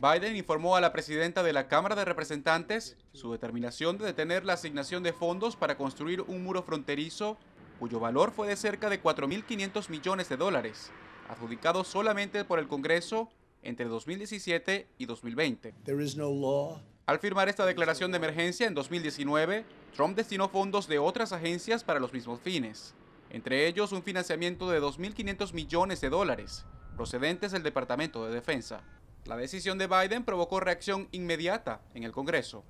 Biden informó a la presidenta de la Cámara de Representantes su determinación de detener la asignación de fondos para construir un muro fronterizo cuyo valor fue de cerca de 4.500 millones de dólares, adjudicado solamente por el Congreso entre 2017 y 2020. Al firmar esta declaración de emergencia en 2019, Trump destinó fondos de otras agencias para los mismos fines, entre ellos un financiamiento de 2.500 millones de dólares, procedentes del Departamento de Defensa. La decisión de Biden provocó reacción inmediata en el Congreso.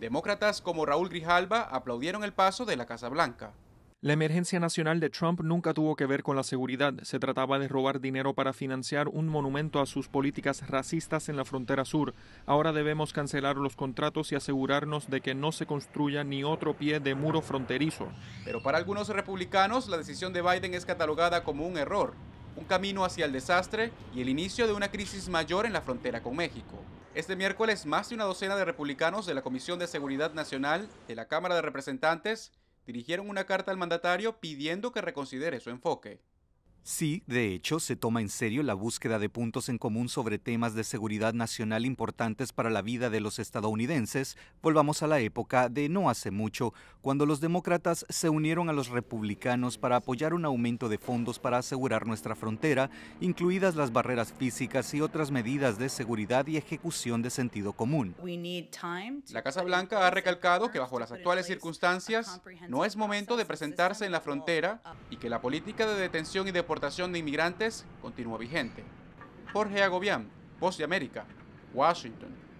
Demócratas como Raúl Grijalva aplaudieron el paso de la Casa Blanca. La emergencia nacional de Trump nunca tuvo que ver con la seguridad. Se trataba de robar dinero para financiar un monumento a sus políticas racistas en la frontera sur. Ahora debemos cancelar los contratos y asegurarnos de que no se construya ni otro pie de muro fronterizo. Pero para algunos republicanos la decisión de Biden es catalogada como un error un camino hacia el desastre y el inicio de una crisis mayor en la frontera con México. Este miércoles, más de una docena de republicanos de la Comisión de Seguridad Nacional de la Cámara de Representantes dirigieron una carta al mandatario pidiendo que reconsidere su enfoque. Si, de hecho, se toma en serio la búsqueda de puntos en común sobre temas de seguridad nacional importantes para la vida de los estadounidenses. Volvamos a la época de no hace mucho, cuando los demócratas se unieron a los republicanos para apoyar un aumento de fondos para asegurar nuestra frontera, incluidas las barreras físicas y otras medidas de seguridad y ejecución de sentido común. La Casa Blanca ha recalcado que bajo las actuales circunstancias no es momento de presentarse en la frontera y que la política de detención y deportación deportación de inmigrantes continúa vigente. Jorge Agobián, Voz de América, Washington.